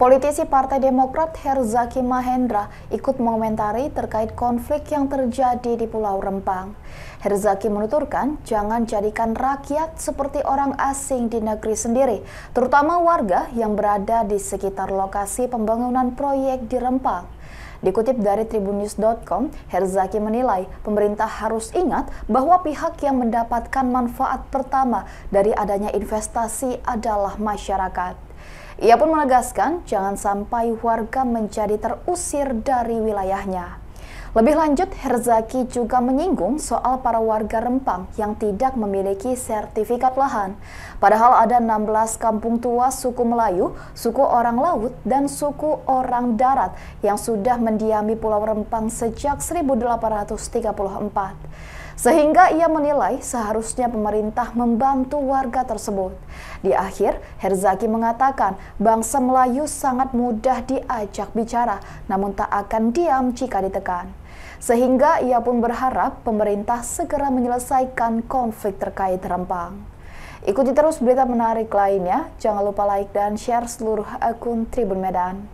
Politisi Partai Demokrat Herzaki Mahendra ikut mengomentari terkait konflik yang terjadi di Pulau Rempang. Herzaki menuturkan, jangan jadikan rakyat seperti orang asing di negeri sendiri, terutama warga yang berada di sekitar lokasi pembangunan proyek di Rempang. Dikutip dari tribunnews.com, Herzaki menilai pemerintah harus ingat bahwa pihak yang mendapatkan manfaat pertama dari adanya investasi adalah masyarakat. Ia pun menegaskan jangan sampai warga menjadi terusir dari wilayahnya. Lebih lanjut, Herzaki juga menyinggung soal para warga Rempang yang tidak memiliki sertifikat lahan. Padahal ada 16 kampung tua suku Melayu, suku orang laut, dan suku orang darat yang sudah mendiami Pulau Rempang sejak 1834. Sehingga ia menilai seharusnya pemerintah membantu warga tersebut. Di akhir, Herzaki mengatakan bangsa Melayu sangat mudah diajak bicara, namun tak akan diam jika ditekan. Sehingga ia pun berharap pemerintah segera menyelesaikan konflik terkait rempang. Ikuti terus berita menarik lainnya. Jangan lupa like dan share seluruh akun Tribun Medan.